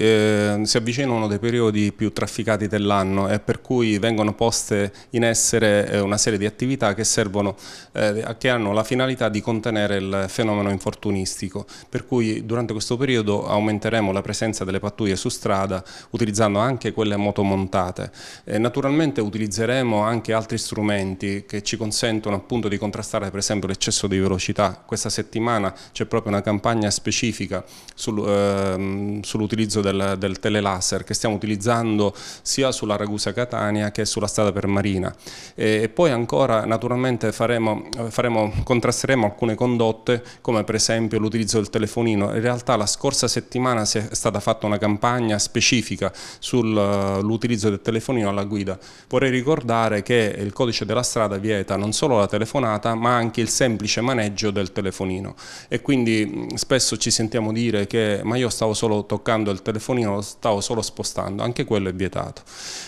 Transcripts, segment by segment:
Ehm, si avvicina uno dei periodi più trafficati dell'anno e per cui vengono poste in essere eh, una serie di attività che, servono, eh, che hanno la finalità di contenere il fenomeno infortunistico, per cui durante questo periodo aumenteremo la presenza delle pattuglie su strada utilizzando anche quelle motomontate. Eh, naturalmente utilizzeremo anche altri strumenti che ci consentono appunto di contrastare per esempio l'eccesso di velocità. Questa settimana c'è proprio una campagna specifica sul, eh, sull'utilizzo del, del telelaser che stiamo utilizzando sia sulla Ragusa Catania che sulla strada per Marina. E, e poi ancora naturalmente faremo, faremo, contrasteremo alcune condotte come per esempio l'utilizzo del telefonino. In realtà la scorsa settimana si è stata fatta una campagna specifica sull'utilizzo eh, del telefonino alla guida. Vorrei ricordare che il codice della strada vieta non solo la telefonata ma anche il semplice maneggio del telefonino e quindi spesso ci sentiamo dire che ma io stavo solo toccando il telefonino telefonino lo stavo solo spostando, anche quello è vietato.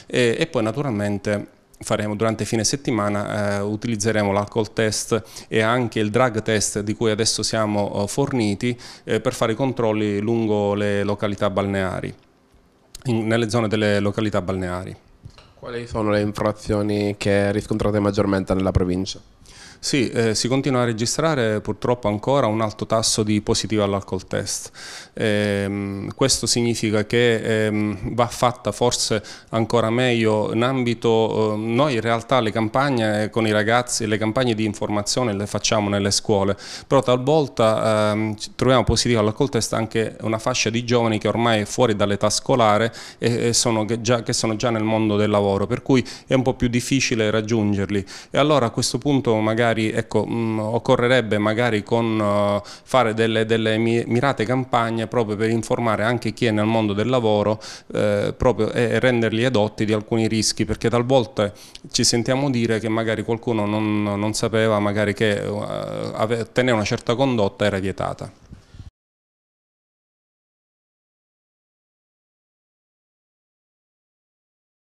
E, e poi naturalmente faremo durante fine settimana eh, utilizzeremo l'alcol test e anche il drug test di cui adesso siamo eh, forniti eh, per fare i controlli lungo le località balneari, in, nelle zone delle località balneari. Quali sono le infrazioni che riscontrate maggiormente nella provincia? Sì, eh, si continua a registrare purtroppo ancora un alto tasso di positivi all'alcol test. Eh, questo significa che eh, va fatta forse ancora meglio in ambito, ehm, noi in realtà le campagne eh, con i ragazzi, le campagne di informazione le facciamo nelle scuole, però talvolta ehm, troviamo positivo all'alcol test anche una fascia di giovani che ormai è fuori dall'età scolare e, e sono già, che sono già nel mondo del lavoro, per cui è un po' più difficile raggiungerli. E allora a questo punto magari magari ecco, mh, mm, occorrerebbe magari con, uh, fare delle, delle, mirate campagne proprio per informare anche chi è nel mondo del lavoro eh, e renderli adotti di alcuni rischi perché talvolta ci sentiamo dire che magari qualcuno non, non sapeva magari che uh, eh, tenere una certa condotta era vietata.